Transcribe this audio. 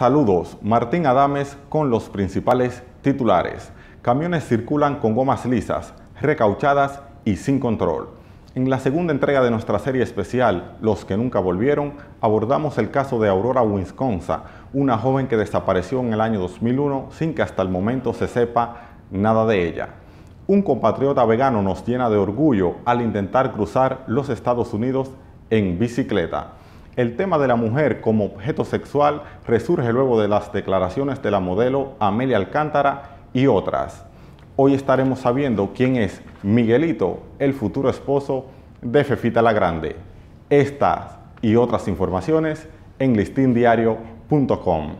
Saludos, Martín Adames con los principales titulares. Camiones circulan con gomas lisas, recauchadas y sin control. En la segunda entrega de nuestra serie especial, Los que nunca volvieron, abordamos el caso de Aurora Wisconsin, una joven que desapareció en el año 2001 sin que hasta el momento se sepa nada de ella. Un compatriota vegano nos llena de orgullo al intentar cruzar los Estados Unidos en bicicleta. El tema de la mujer como objeto sexual resurge luego de las declaraciones de la modelo Amelia Alcántara y otras. Hoy estaremos sabiendo quién es Miguelito, el futuro esposo de Fefita la Grande. Estas y otras informaciones en listindiario.com.